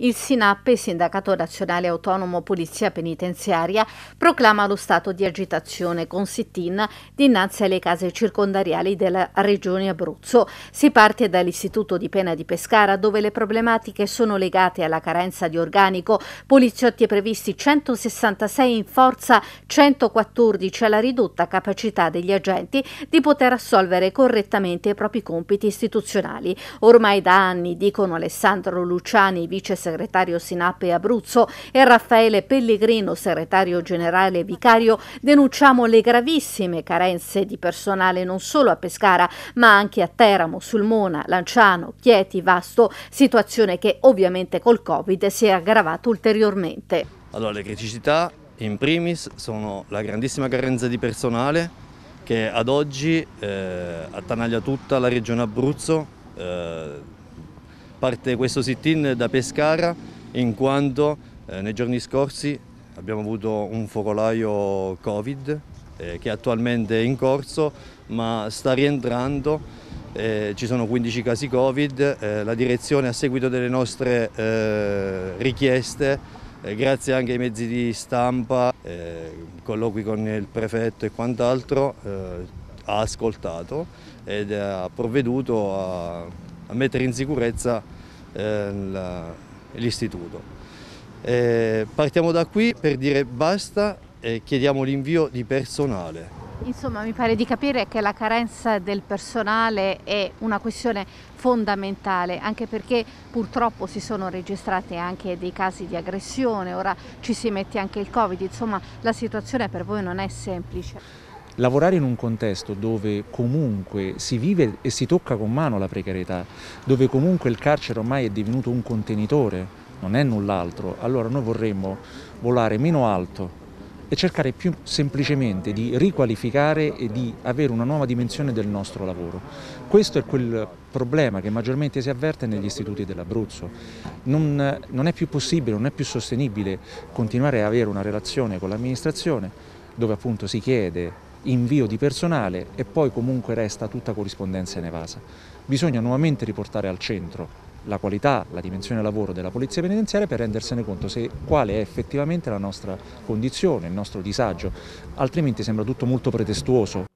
Il SINAP, il Sindacato Nazionale Autonomo Polizia Penitenziaria, proclama lo stato di agitazione con sit-in dinanzi alle case circondariali della Regione Abruzzo. Si parte dall'Istituto di Pena di Pescara, dove le problematiche sono legate alla carenza di organico. Poliziotti previsti 166 in forza, 114 alla ridotta capacità degli agenti di poter assolvere correttamente i propri compiti istituzionali. Ormai da anni, dicono Alessandro Luciani, vice segretario segretario Sinape Abruzzo, e Raffaele Pellegrino, segretario generale vicario, denunciamo le gravissime carenze di personale non solo a Pescara, ma anche a Teramo, Sulmona, Lanciano, Chieti, Vasto, situazione che ovviamente col Covid si è aggravata ulteriormente. Allora, le criticità in primis sono la grandissima carenza di personale che ad oggi eh, attanaglia tutta la regione Abruzzo, eh, Parte questo sit-in da Pescara in quanto eh, nei giorni scorsi abbiamo avuto un focolaio Covid eh, che attualmente è in corso ma sta rientrando. Eh, ci sono 15 casi Covid, eh, la direzione a seguito delle nostre eh, richieste eh, grazie anche ai mezzi di stampa, colloqui con il prefetto e quant'altro, ha ascoltato ed ha provveduto a a mettere in sicurezza eh, l'istituto. Eh, partiamo da qui per dire basta e chiediamo l'invio di personale. Insomma, mi pare di capire che la carenza del personale è una questione fondamentale, anche perché purtroppo si sono registrati anche dei casi di aggressione, ora ci si mette anche il Covid, insomma la situazione per voi non è semplice lavorare in un contesto dove comunque si vive e si tocca con mano la precarietà, dove comunque il carcere ormai è divenuto un contenitore, non è null'altro, allora noi vorremmo volare meno alto e cercare più semplicemente di riqualificare e di avere una nuova dimensione del nostro lavoro. Questo è quel problema che maggiormente si avverte negli istituti dell'Abruzzo. Non, non è più possibile, non è più sostenibile continuare a avere una relazione con l'amministrazione dove appunto si chiede invio di personale e poi comunque resta tutta corrispondenza in evasa. Bisogna nuovamente riportare al centro la qualità, la dimensione lavoro della polizia penitenziaria per rendersene conto se, quale è effettivamente la nostra condizione, il nostro disagio, altrimenti sembra tutto molto pretestuoso